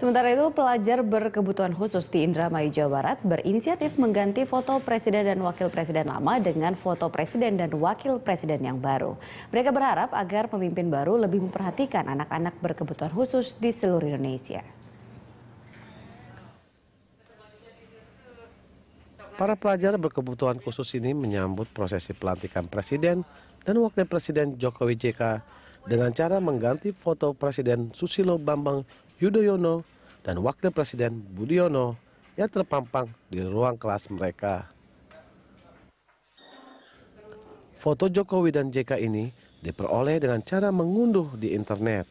Sementara itu, pelajar berkebutuhan khusus di Indramayu, Jawa Barat berinisiatif mengganti foto presiden dan wakil presiden lama dengan foto presiden dan wakil presiden yang baru. Mereka berharap agar pemimpin baru lebih memperhatikan anak-anak berkebutuhan khusus di seluruh Indonesia. Para pelajar berkebutuhan khusus ini menyambut prosesi pelantikan presiden dan wakil presiden Jokowi JK dengan cara mengganti foto Presiden Susilo Bambang Yudhoyono dan Wakil Presiden Budiono yang terpampang di ruang kelas mereka. Foto Jokowi dan JK ini diperoleh dengan cara mengunduh di internet.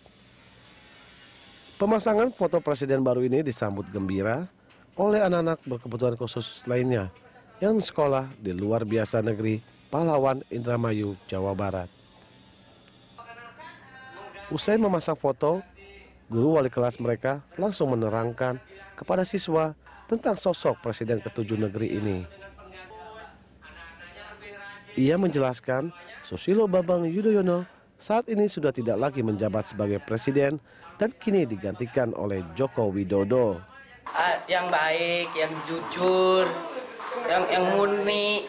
Pemasangan foto presiden baru ini disambut gembira oleh anak-anak berkebutuhan khusus lainnya yang sekolah di luar biasa negeri Pahlawan Indramayu, Jawa Barat. Usai memasang foto, Guru wali kelas mereka langsung menerangkan kepada siswa tentang sosok presiden ketujuh negeri ini. Ia menjelaskan Susilo Bambang Yudhoyono saat ini sudah tidak lagi menjabat sebagai presiden dan kini digantikan oleh Joko Widodo. Ah, yang baik, yang jujur, yang yang murni,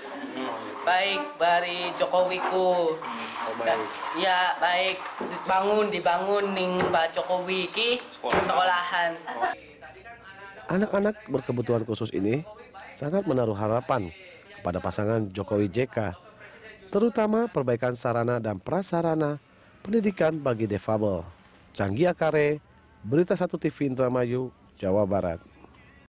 baik dari Jokowiku oh, ya baik iya, bangun dibangun ning Pak Jokowi ki sekolahan anak-anak berkebutuhan khusus ini sangat menaruh harapan kepada pasangan Jokowi JK terutama perbaikan sarana dan prasarana pendidikan bagi defable Canggih Akare Berita Satu TV Indramayu Jawa Barat